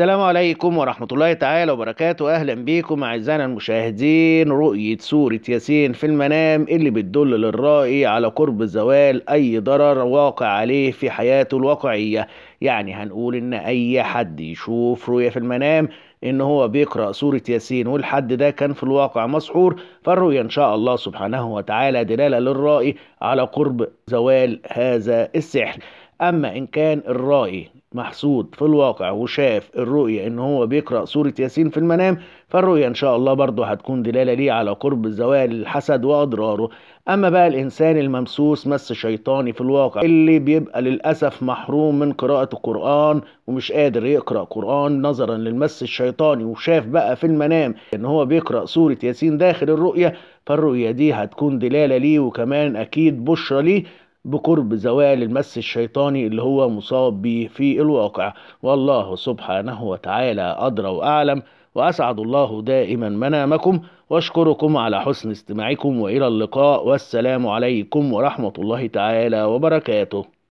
السلام عليكم ورحمة الله تعالى وبركاته أهلا بيكم أعزائنا المشاهدين رؤية سورة ياسين في المنام اللي بتدل للرائي على قرب زوال أي ضرر واقع عليه في حياته الواقعية يعني هنقول إن أي حد يشوف رؤية في المنام ان هو بيقرا سوره ياسين والحد ده كان في الواقع مسحور فالرؤية ان شاء الله سبحانه وتعالى دلاله للرائي على قرب زوال هذا السحر اما ان كان الرائي محسود في الواقع وشاف الرؤية ان هو بيقرأ سورة ياسين في المنام فالرؤية ان شاء الله برضه هتكون دلالة ليه على قرب زوال الحسد واضراره اما بقى الانسان الممسوس مس شيطاني في الواقع اللي بيبقى للأسف محروم من قراءة القرآن ومش قادر يقرأ قرآن نظرا للمس الشيطاني وشاف بقى في المنام ان هو بيقرأ سورة ياسين داخل الرؤية فالرؤية دي هتكون دلالة ليه وكمان اكيد بشرة ليه بقرب زوال المس الشيطاني اللي هو مصاب به في الواقع والله سبحانه وتعالى أدرى وأعلم وأسعد الله دائما منامكم واشكركم على حسن استماعكم وإلى اللقاء والسلام عليكم ورحمة الله تعالى وبركاته